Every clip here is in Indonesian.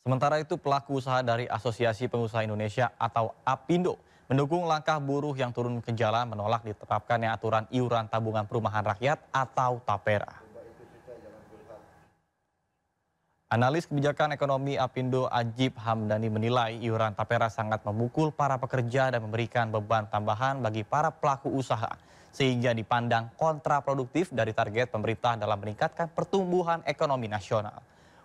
Sementara itu pelaku usaha dari Asosiasi Pengusaha Indonesia atau APindo mendukung langkah buruh yang turun ke jalan menolak diterapkannya aturan iuran tabungan perumahan rakyat atau TAPERA. Analis kebijakan ekonomi Apindo Ajib Hamdani menilai iuran tapera sangat memukul para pekerja dan memberikan beban tambahan bagi para pelaku usaha sehingga dipandang kontraproduktif dari target pemerintah dalam meningkatkan pertumbuhan ekonomi nasional.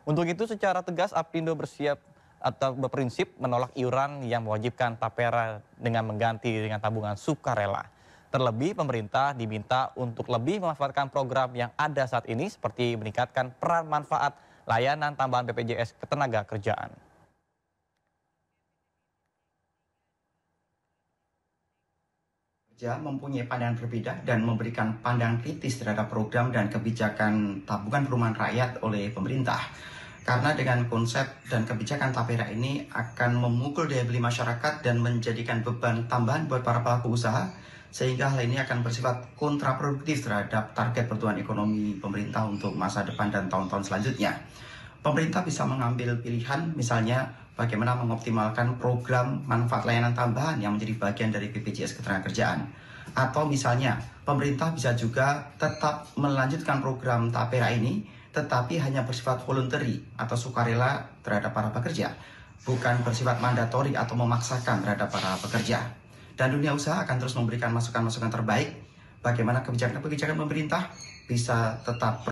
Untuk itu secara tegas Apindo bersiap atau berprinsip menolak iuran yang mewajibkan tapera dengan mengganti dengan tabungan sukarela. Terlebih pemerintah diminta untuk lebih memanfaatkan program yang ada saat ini seperti meningkatkan peran manfaat layanan tambahan BPJS ketenaga kerjaan. mempunyai pandangan berbeda dan memberikan pandangan kritis terhadap program dan kebijakan tabungan perumahan rakyat oleh pemerintah karena dengan konsep dan kebijakan tapera ini akan memukul daya beli masyarakat dan menjadikan beban tambahan buat para pelaku usaha sehingga hal ini akan bersifat kontraproduktif terhadap target pertumbuhan ekonomi pemerintah untuk masa depan dan tahun-tahun selanjutnya. Pemerintah bisa mengambil pilihan misalnya bagaimana mengoptimalkan program manfaat layanan tambahan yang menjadi bagian dari BPJS Ketenagakerjaan. Atau misalnya, pemerintah bisa juga tetap melanjutkan program tapera ini tetapi hanya bersifat voluntary atau sukarela terhadap para pekerja, bukan bersifat mandatori atau memaksakan terhadap para pekerja. Dan dunia usaha akan terus memberikan masukan-masukan terbaik bagaimana kebijakan-kebijakan pemerintah bisa tetap